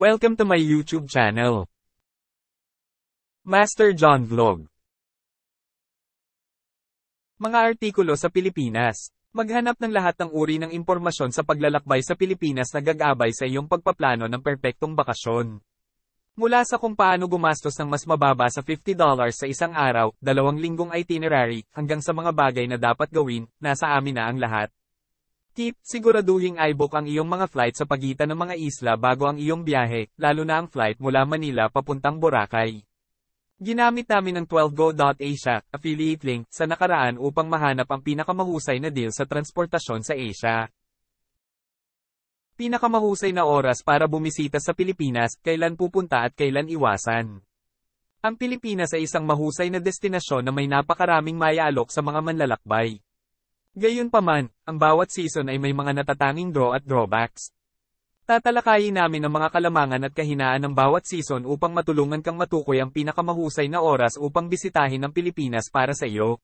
Welcome to my YouTube channel. Master John Vlog Mga artikulo sa Pilipinas Maghanap ng lahat ng uri ng impormasyon sa paglalakbay sa Pilipinas na gagabay sa iyong pagpaplano ng perpektong bakasyon. Mula sa kung paano gumastos ng mas mababa sa $50 sa isang araw, dalawang linggong itinerary, hanggang sa mga bagay na dapat gawin, nasa amin na ang lahat. Tip, siguraduhin ibook ang iyong mga flight sa pagitan ng mga isla bago ang iyong biyahe, lalo na ang flight mula Manila papuntang Boracay. Ginamit namin ang 12go.asia, affiliate link, sa nakaraan upang mahanap ang pinakamahusay na deal sa transportasyon sa Asia. Pinakamahusay na oras para bumisita sa Pilipinas, kailan pupunta at kailan iwasan. Ang Pilipinas ay isang mahusay na destinasyon na may napakaraming mayaalok sa mga manlalakbay. Gayunpaman, ang bawat season ay may mga natatanging draw at drawbacks. Tatalakayin namin ang mga kalamangan at kahinaan ng bawat season upang matulungan kang matukoy ang pinakamahusay na oras upang bisitahin ang Pilipinas para sa iyo.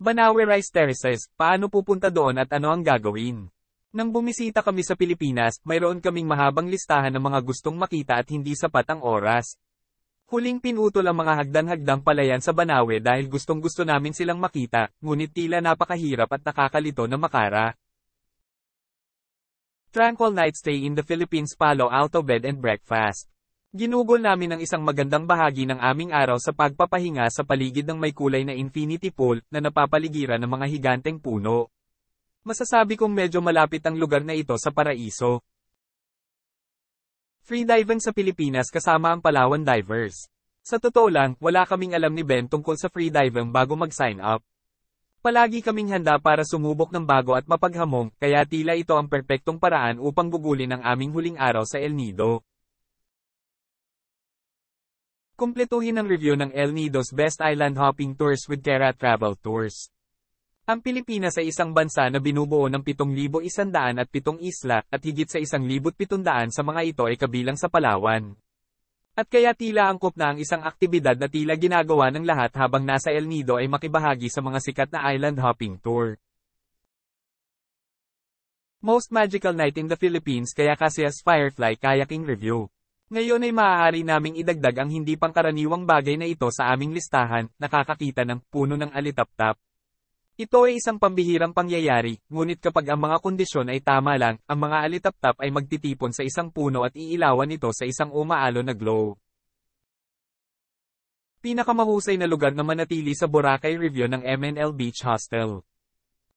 Banawe Rice Terraces, paano pupunta doon at ano ang gagawin? Nang bumisita kami sa Pilipinas, mayroon kaming mahabang listahan ng mga gustong makita at hindi sapat ang oras. Huling pinutol ang mga hagdan-hagdang palayan sa Banawe dahil gustong-gusto namin silang makita, ngunit tila napakahirap at nakakalito na makara. Tranquil night stay in the Philippines Palo Alto Bed and Breakfast. Ginugol namin ang isang magandang bahagi ng aming araw sa pagpapahinga sa paligid ng may kulay na infinity pool na napapaligiran ng mga higanteng puno. Masasabi kong medyo malapit ang lugar na ito sa paraiso. Freediving sa Pilipinas kasama ang Palawan Divers. Sa totoo lang, wala kaming alam ni Ben tungkol sa freediving bago mag-sign up. Palagi kaming handa para sumubok ng bago at mapaghamong, kaya tila ito ang perpektong paraan upang gugulin ang aming huling araw sa El Nido. Kumpletuhin ang review ng El Nido's Best Island Hopping Tours with Kera Travel Tours. Ang Pilipinas ay isang bansa na binubuo ng 7,107 isla, at higit sa 1,700 sa mga ito ay kabilang sa Palawan. At kaya tila angkop na ang isang aktibidad na tila ginagawa ng lahat habang nasa El Nido ay makibahagi sa mga sikat na island hopping tour. Most Magical Night in the Philippines kaya kasi as Firefly Kayaking Review. Ngayon ay maaari naming idagdag ang hindi pangkaraniwang bagay na ito sa aming listahan, nakakakita ng puno ng alitaptap. Ito ay isang pambihirang pangyayari, ngunit kapag ang mga kondisyon ay tama lang, ang mga alitaptap ay magtitipon sa isang puno at iilawan ito sa isang umaalo na glow. Pinakamahusay na lugar na manatili sa Boracay Review ng MNL Beach Hostel.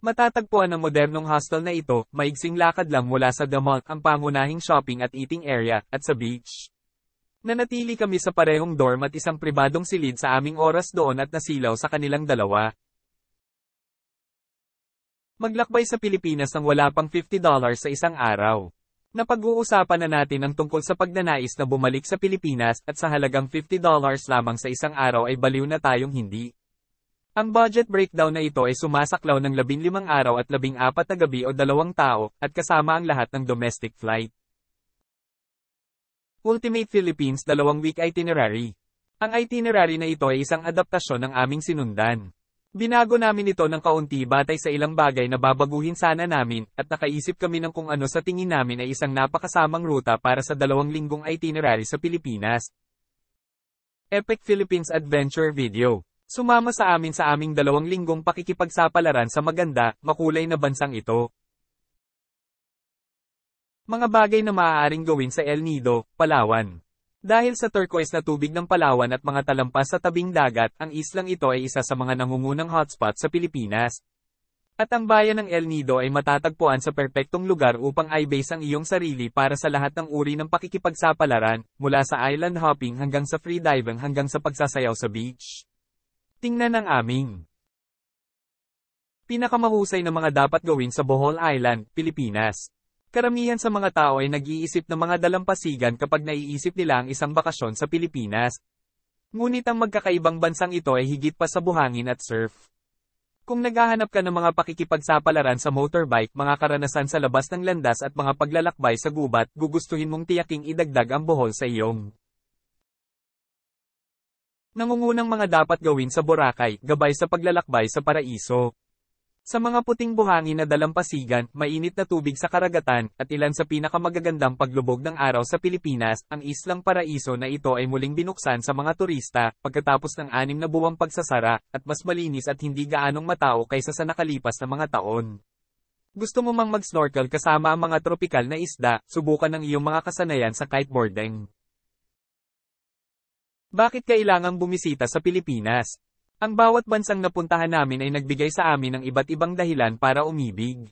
Matatagpuan ang modernong hostel na ito, maigsing lakad lang mula sa Damalt ang pangunahing shopping at eating area, at sa beach. Nanatili kami sa parehong dorm at isang pribadong silid sa aming oras doon at nasilaw sa kanilang dalawa. Maglakbay sa Pilipinas ng wala pang $50 sa isang araw. Napag-uusapan na natin ang tungkol sa pagnanais na bumalik sa Pilipinas at sa halagang $50 lamang sa isang araw ay baliw na tayong hindi. Ang budget breakdown na ito ay sumasaklaw ng 15 araw at 14 na gabi o dalawang tao, at kasama ang lahat ng domestic flight. Ultimate Philippines Dalawang Week Itinerary Ang itinerary na ito ay isang adaptasyon ng aming sinundan. Binago namin ito ng kaunti batay sa ilang bagay na babaguhin sana namin, at nakaisip kami ng kung ano sa tingin namin ay isang napakasamang ruta para sa dalawang linggong itinerary sa Pilipinas. Epic Philippines Adventure Video Sumama sa amin sa aming dalawang linggong pakikipagsapalaran sa maganda, makulay na bansang ito. Mga bagay na maaaring gawin sa El Nido, Palawan dahil sa turquoise na tubig ng Palawan at mga talampas sa tabing dagat, ang islang ito ay isa sa mga nangungunang hotspot sa Pilipinas. At ang bayan ng El Nido ay matatagpuan sa perpektong lugar upang i-base ang iyong sarili para sa lahat ng uri ng pakikipagsapalaran, mula sa island hopping hanggang sa free diving hanggang sa pagsasayaw sa beach. Tingnan ang aming pinakamahusay na mga dapat gawin sa Bohol Island, Pilipinas. Karamihan sa mga tao ay nag-iisip ng mga dalampasigan kapag naiisip nila ang isang bakasyon sa Pilipinas. Ngunit ang magkakaibang bansang ito ay higit pa sa buhangin at surf. Kung naghahanap ka ng mga pakikipagsapalaran sa motorbike, mga karanasan sa labas ng landas at mga paglalakbay sa gubat, gugustuhin mong tiyaking idagdag ang bohol sa iyong. Nangungunang mga dapat gawin sa Boracay, gabay sa paglalakbay sa paraiso. Sa mga puting buhangin na dalampasigan, mainit na tubig sa karagatan, at ilan sa pinakamagagandang paglubog ng araw sa Pilipinas, ang islang paraiso na ito ay muling binuksan sa mga turista, pagkatapos ng anim na buwang pagsasara, at mas malinis at hindi gaanong matao kaysa sa nakalipas na mga taon. Gusto mo mang mag-snorkel kasama ang mga tropikal na isda, subukan ang iyong mga kasanayan sa kiteboarding. Bakit kailangang bumisita sa Pilipinas? Ang bawat bansang napuntahan namin ay nagbigay sa amin ng iba't ibang dahilan para umibig.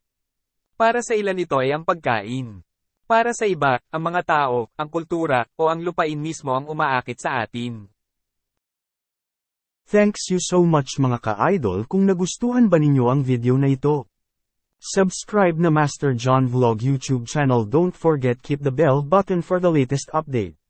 Para sa ilan ito ay ang pagkain. Para sa iba, ang mga tao, ang kultura, o ang lupain mismo ang umaakit sa atin. Thanks you so much mga ka-idol kung nagustuhan ba ninyo ang video na ito. Subscribe na Master John Vlog YouTube channel don't forget keep the bell button for the latest update.